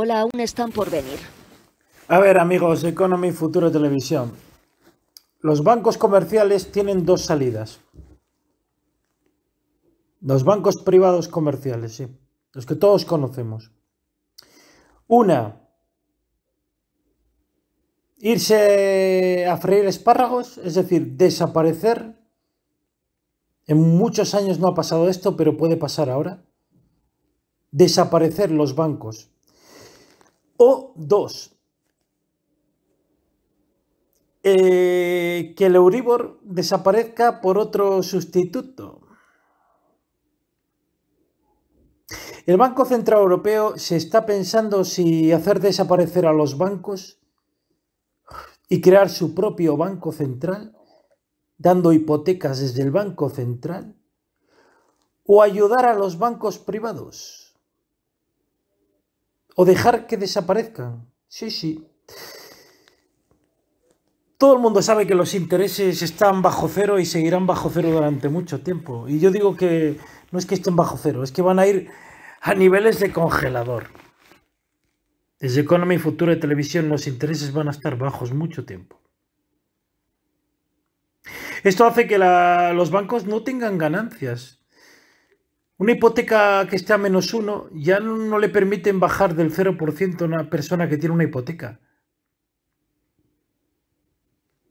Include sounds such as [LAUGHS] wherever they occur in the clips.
Hola, aún están por venir. A ver, amigos Economy Futuro Televisión. Los bancos comerciales tienen dos salidas. Los bancos privados comerciales, sí. Los que todos conocemos. Una, irse a freír espárragos, es decir, desaparecer. En muchos años no ha pasado esto, pero puede pasar ahora. Desaparecer los bancos o dos, eh, que el Euribor desaparezca por otro sustituto. El Banco Central Europeo se está pensando si hacer desaparecer a los bancos y crear su propio Banco Central, dando hipotecas desde el Banco Central, o ayudar a los bancos privados o dejar que desaparezcan. Sí, sí. Todo el mundo sabe que los intereses están bajo cero y seguirán bajo cero durante mucho tiempo. Y yo digo que no es que estén bajo cero, es que van a ir a niveles de congelador. Desde Economy, Futura de Televisión, los intereses van a estar bajos mucho tiempo. Esto hace que los bancos no tengan ganancias, una hipoteca que esté a menos uno ya no, le permiten bajar del 0% a una persona que tiene una hipoteca.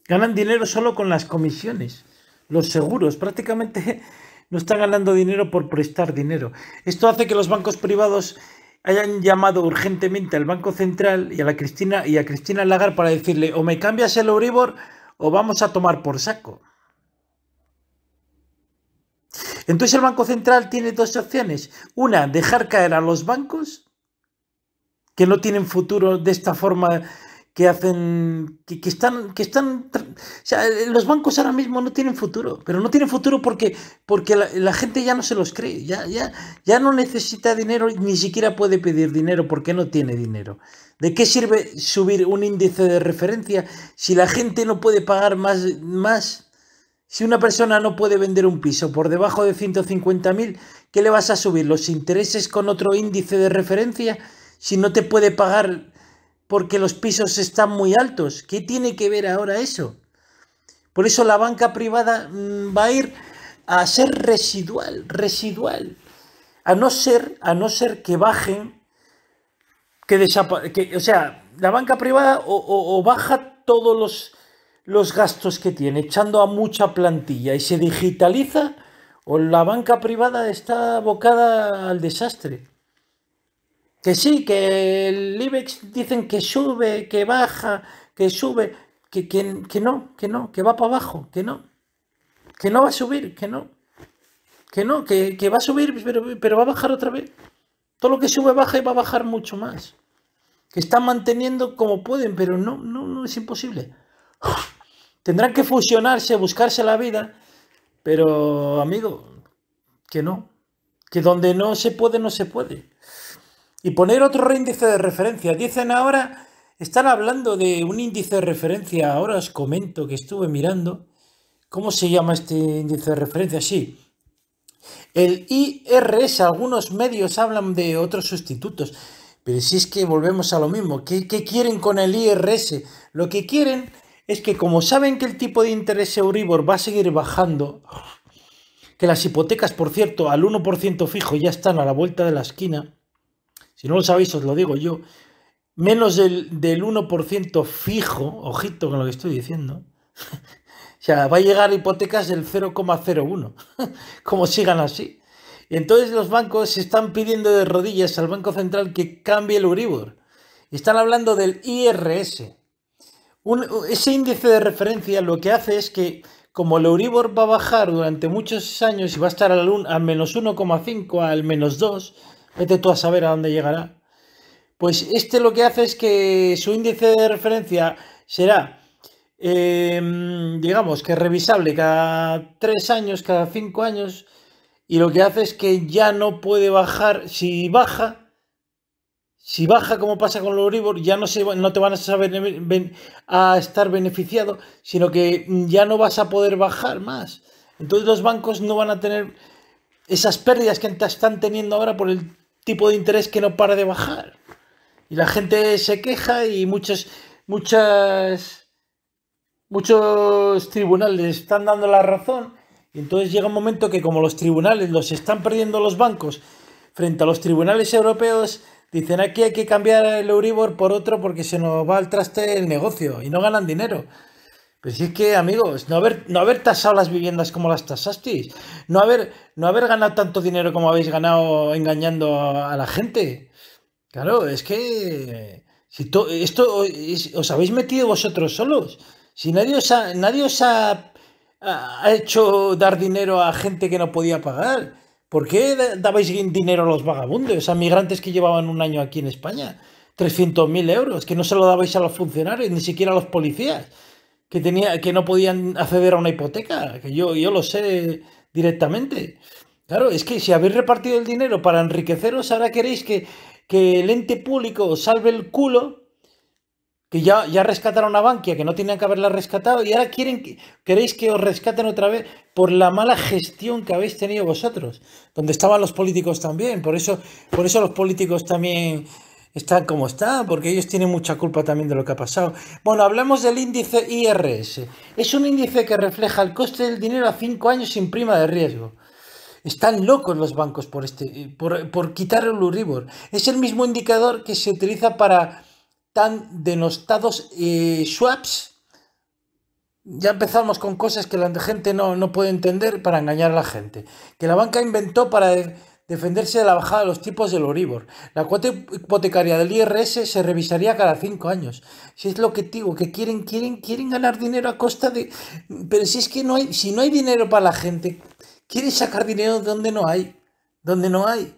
Ganan dinero solo con las comisiones, los seguros. Prácticamente [LAUGHS] no están ganando dinero por prestar dinero. Esto hace que los bancos privados hayan llamado urgentemente al Banco Central y a, la Cristina, y a Cristina Lagarde para decirle o me cambias el Oribor o vamos a tomar por saco. Entonces el Banco Central tiene dos opciones. Una, dejar caer a los bancos, que no tienen futuro de esta forma que hacen, que, están, que están, o sea, los bancos ahora mismo no tienen futuro, pero no tienen futuro porque, porque la, gente ya no se los cree, ya, ya, ya no necesita dinero, ni siquiera puede pedir dinero porque no tiene dinero. ¿De qué sirve subir un índice de referencia si la gente no puede pagar más, más si una persona no puede vender un piso por debajo de 150.000, ¿qué le vas a subir? ¿Los intereses con otro índice de referencia? Si no te puede pagar porque los pisos están muy altos. ¿Qué tiene que ver ahora eso? Por eso la banca privada mm, va a ir a ser residual, residual. A no ser, a no ser que bajen, que, o sea, la banca privada o baja todos los los gastos que tiene, echando a mucha plantilla y se digitaliza, o la banca privada está abocada al desastre. Que sí, que el IBEX dicen que sube, que baja, que sube, que, que, que no, que no, que va para abajo, que no, que no va a subir, que no, que no, que, va a subir, pero, pero va a bajar otra vez. Todo lo que sube baja y va a bajar mucho más. Que están manteniendo como pueden, pero no, no, no es imposible. Tendrán que fusionarse, buscarse la vida, pero amigo, que no, que donde no se puede, no se puede. Y poner otro índice de referencia. Dicen ahora, están hablando de un índice de referencia, ahora os comento que estuve mirando, ¿cómo se llama este índice de referencia? Sí, el IRS, algunos medios hablan de otros sustitutos, pero si es que volvemos a lo mismo, ¿qué, qué quieren con el IRS? Lo que quieren es que como saben que el tipo de interés Euribor va a seguir bajando, que las hipotecas, por cierto, al 1% fijo ya están a la vuelta de la esquina, si no lo sabéis os lo digo yo, menos del, 1% fijo, ojito con lo que estoy diciendo, [LAUGHS] o sea, va a llegar hipotecas del 0,01, [LAUGHS] como sigan así. Y entonces los bancos están pidiendo de rodillas al Banco Central que cambie el Euribor. Están hablando del IRS, ese índice de referencia lo que hace es que, como el Euribor va a bajar durante muchos años y va a estar al, al menos 1,5, al menos 2, vete tú a saber a dónde llegará. Pues este lo que hace es que su índice de referencia será, eh, digamos, que revisable cada 3 años, cada 5 años, y lo que hace es que ya no puede bajar, si baja, si baja, como pasa con el Euribor, ya no, se, no te van a, a estar beneficiado, sino que ya no vas a poder bajar más. Entonces los bancos no van a tener esas pérdidas que están teniendo ahora por el tipo de interés que no para de bajar. Y la gente se queja y muchos, muchas, muchos tribunales están dando la razón. Y entonces llega un momento que como los tribunales los están perdiendo los bancos frente a los tribunales europeos, Dicen aquí hay que cambiar el Euribor por otro porque se nos va al traste el negocio y no ganan dinero. Pero si es que, amigos, no haber, no haber tasado las viviendas como las tasasteis, no haber, no haber ganado tanto dinero como habéis ganado engañando a, la gente. Claro, es que si esto os habéis metido vosotros solos. Si nadie os ha, nadie os ha, ha hecho dar dinero a gente que no podía pagar. ¿Por qué dabais dinero a los vagabundos, a migrantes que llevaban un año aquí en España? 300.000 euros, que no se lo dabais a los funcionarios, ni siquiera a los policías, que, tenía, que no podían acceder a una hipoteca, que yo, yo lo sé directamente. Claro, es que si habéis repartido el dinero para enriqueceros, ahora queréis que, que el ente público salve el culo que ya, ya rescataron a Bankia, que no tenían que haberla rescatado, y ahora quieren que, queréis que os rescaten otra vez por la mala gestión que habéis tenido vosotros, donde estaban los políticos también, por eso, por eso los políticos también están como están, porque ellos tienen mucha culpa también de lo que ha pasado. Bueno, hablamos del índice IRS. Es un índice que refleja el coste del dinero a 5 años sin prima de riesgo. Están locos los bancos por, este, por, por quitar el Uribor. Es el mismo indicador que se utiliza para tan denostados eh, swaps Ya empezamos con cosas que la gente no, puede entender para engañar a la gente. Que la banca inventó para defenderse de la bajada de los tipos del Oribor. La cuota hipotecaria del IRS se revisaría cada cinco años. Si es lo que digo, que quieren, quieren, quieren ganar dinero a costa de. Pero si es que no hay, si no hay dinero para la gente, quieren sacar dinero donde no hay. Donde no hay.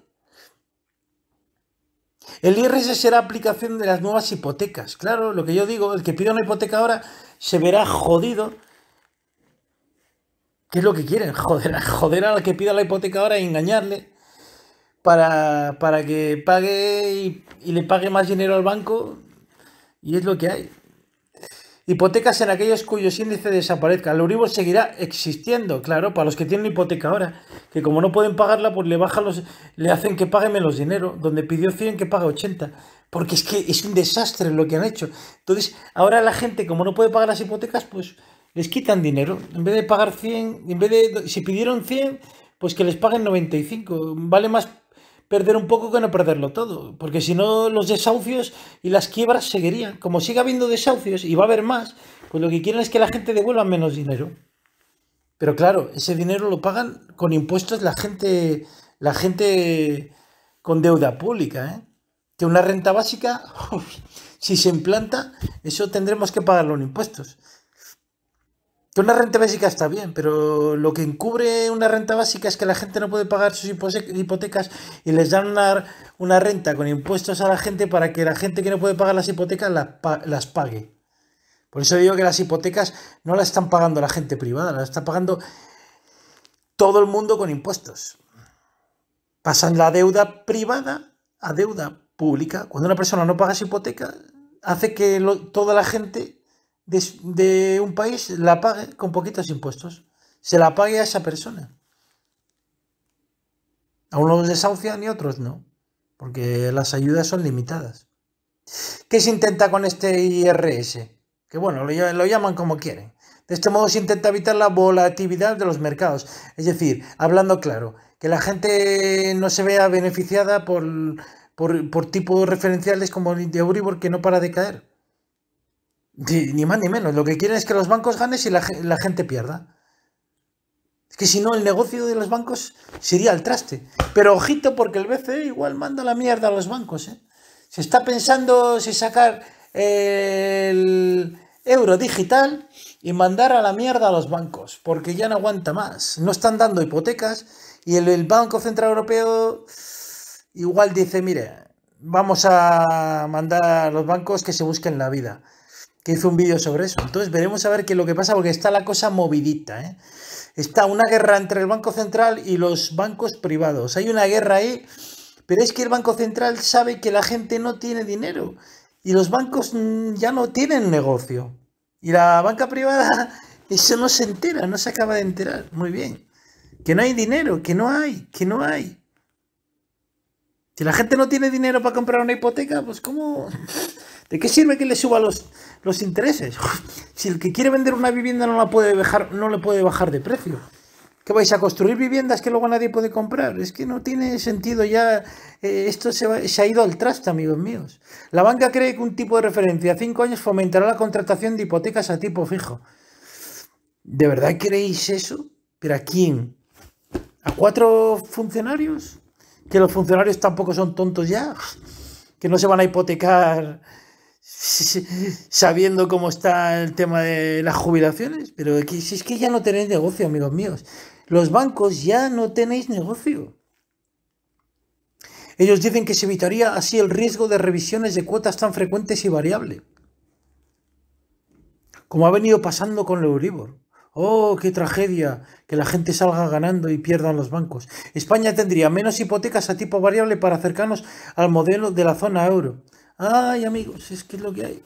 El IRS será aplicación de las nuevas hipotecas. Claro, lo que yo digo, el que pida una hipoteca ahora se verá jodido. ¿Qué es lo que quieren? [LAUGHS] Joder, joder al que pida la hipoteca ahora y engañarle para, que pague y le pague más dinero al banco. Y es lo que hay. Hipotecas en aquellos cuyos índices desaparezcan. El Euribor seguirá existiendo, claro, para los que tienen hipoteca ahora, que como no pueden pagarla, pues le bajan los, le hacen que pague menos dinero. Donde pidió 100, que pague 80. Porque es que es un desastre lo que han hecho. Entonces, ahora la gente, como no puede pagar las hipotecas, pues les quitan dinero. En vez de pagar 100, en vez de, si pidieron 100, pues que les paguen 95. Vale más perder un poco que no perderlo todo, porque si no los desahucios y las quiebras seguirían. Como siga habiendo desahucios y va a haber más, pues lo que quieren es que la gente devuelva menos dinero. Pero claro, ese dinero lo pagan con impuestos la gente, la gente con deuda pública, ¿eh? Que una renta básica, [LAUGHS] si se implanta, eso tendremos que pagarlo en impuestos. Que pues una renta básica está bien, pero lo que encubre una renta básica es que la gente no puede pagar sus hipotecas y les dan una, renta con impuestos a la gente para que la gente que no puede pagar las hipotecas las, pague. Por eso digo que las hipotecas no las están pagando la gente privada, las está pagando todo el mundo con impuestos. Pasan la deuda privada a deuda pública. Cuando una persona no paga su hipoteca, hace que toda la gente de, un país la pague con poquitos impuestos, se la pague a esa persona. A unos desahucian y otros no, porque las ayudas son limitadas. ¿Qué se intenta con este IRS? Que bueno, lo, llaman como quieren. De este modo se intenta evitar la volatilidad de los mercados. Es decir, hablando claro, que la gente no se vea beneficiada por, por, por tipos referenciales como el de Euribor que no para de caer. Ni más ni menos. Lo que quieren es que los bancos ganen y la, gente pierda. Es que si no, el negocio de los bancos sería el traste. Pero ojito, porque el BCE igual manda la mierda a los bancos. ¿eh? Se está pensando si sacar eh, el euro digital y mandar a la mierda a los bancos, porque ya no aguanta más. No están dando hipotecas y el Banco Central Europeo igual dice, mire, vamos a mandar a los bancos que se busquen la vida que hizo un vídeo sobre eso. Entonces veremos a ver qué es lo que pasa, porque está la cosa movidita. ¿eh? Está una guerra entre el Banco Central y los bancos privados. Hay una guerra ahí, pero es que el Banco Central sabe que la gente no tiene dinero y los bancos mm, ya no tienen negocio. Y la banca privada, [LAUGHS] eso no se entera, no se acaba de enterar. Muy bien. Que no hay dinero, que no hay, que no hay. Si la gente no tiene dinero para comprar una hipoteca, pues ¿cómo? [LAUGHS] ¿De qué sirve que le suba los, los intereses? [LAUGHS] si el que quiere vender una vivienda no la puede bajar, no le puede bajar de precio. ¿Qué vais a construir viviendas que luego nadie puede comprar? Es que no tiene sentido ya. Eh, esto se, se, ha ido al traste, amigos míos. La banca cree que un tipo de referencia a cinco años fomentará la contratación de hipotecas a tipo fijo. ¿De verdad creéis eso? ¿Pero a quién? ¿A cuatro funcionarios? ¿Que los funcionarios tampoco son tontos ya? [LAUGHS] ¿Que no se van a hipotecar sabiendo cómo está el tema de las jubilaciones, pero si es que ya no tenéis negocio, amigos míos. Los bancos ya no tenéis negocio. Ellos dicen que se evitaría así el riesgo de revisiones de cuotas tan frecuentes y variable. como ha venido pasando con el Euribor. ¡Oh, qué tragedia! Que la gente salga ganando y pierdan los bancos. España tendría menos hipotecas a tipo variable para acercarnos al modelo de la zona euro. Ay, amigos, es que es lo que hay.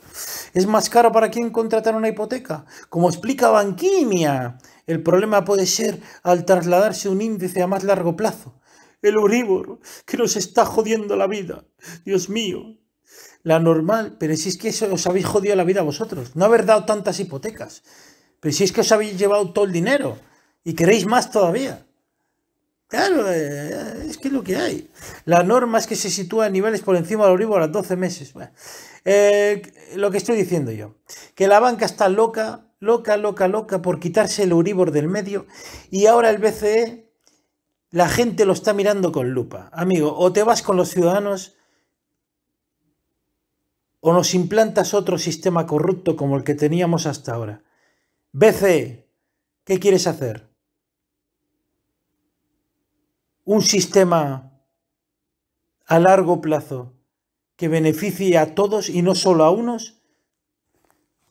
Es más caro para quien contratar una hipoteca. Como explica Banquimia, el problema puede ser al trasladarse un índice a más largo plazo. El uribor que nos está jodiendo la vida. Dios mío. La normal, pero si es que eso os habéis jodido la vida a vosotros. No haber dado tantas hipotecas. Pero si es que os habéis llevado todo el dinero y queréis más todavía. Claro, eh, eh, es que es lo que hay. La norma es que se sitúa a niveles por encima del Euribor a 12 meses. Eh, lo que estoy diciendo yo, que la banca está loca, loca, loca, loca por quitarse el Euribor del medio y ahora el BCE, la gente lo está mirando con lupa. Amigo, o te vas con los ciudadanos o nos implantas otro sistema corrupto como el que teníamos hasta ahora. BCE, ¿qué quieres hacer? un sistema a largo plazo que beneficie a todos y no solo a unos,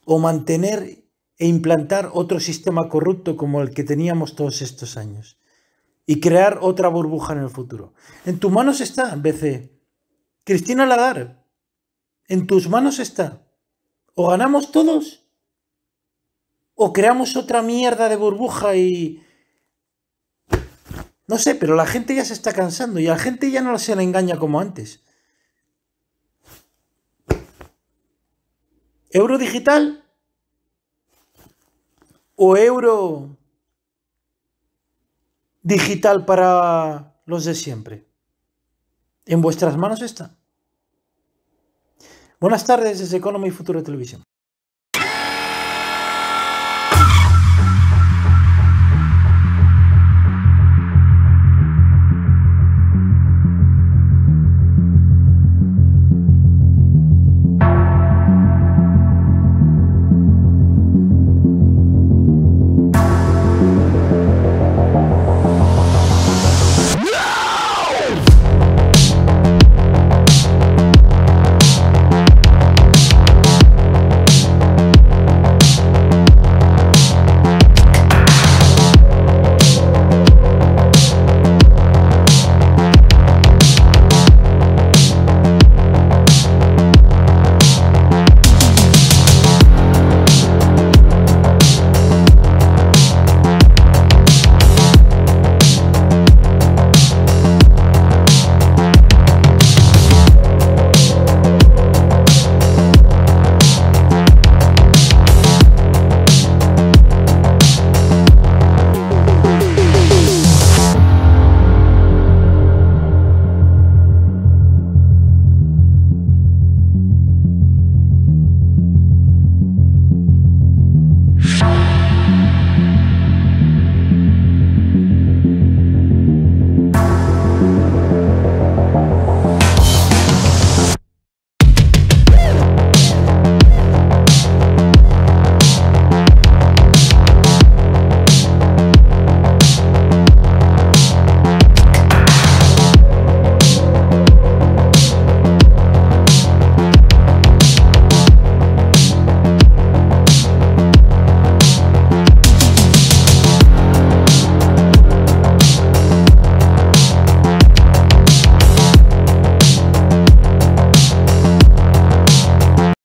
o mantener e implantar otro sistema corrupto como el que teníamos todos estos años y crear otra burbuja en el futuro. En tus manos está, BC. Cristina Ladar, en tus manos está. O ganamos todos o creamos otra mierda de burbuja y, no sé, pero la gente ya se está cansando y la gente ya no se la engaña como antes. ¿Euro digital? ¿O euro digital para los de siempre? En vuestras manos está. Buenas tardes desde Economy Futuro Televisión.